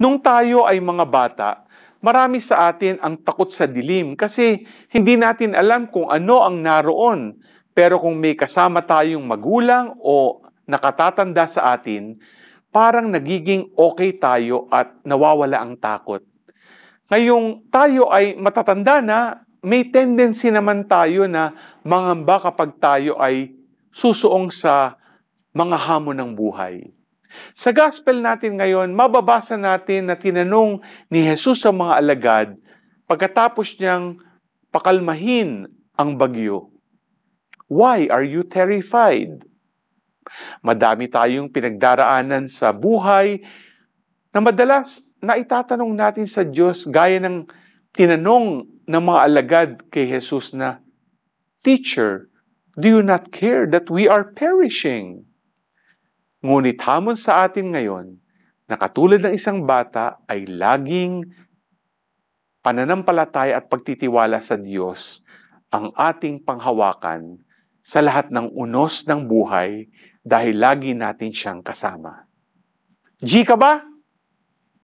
Nung tayo ay mga bata, marami sa atin ang takot sa dilim kasi hindi natin alam kung ano ang naroon. Pero kung may kasama tayong magulang o nakatatanda sa atin, parang nagiging okay tayo at nawawala ang takot. Ngayong tayo ay matatanda na, may tendency naman tayo na mangamba kapag tayo ay susuong sa mga hamon ng buhay. Sa gospel natin ngayon, mababasa natin na tinanong ni Jesus sa mga alagad pagkatapos niyang pakalmahin ang bagyo. Why are you terrified? Madami tayong pinagdaraanan sa buhay na madalas na itatanong natin sa Diyos gaya ng tinanong ng mga alagad kay Jesus na, Teacher, do you not care that we are perishing? Ngunit hamon sa atin ngayon na katulad ng isang bata ay laging pananampalataya at pagtitiwala sa Diyos ang ating panghawakan sa lahat ng unos ng buhay dahil lagi natin siyang kasama. G ka ba?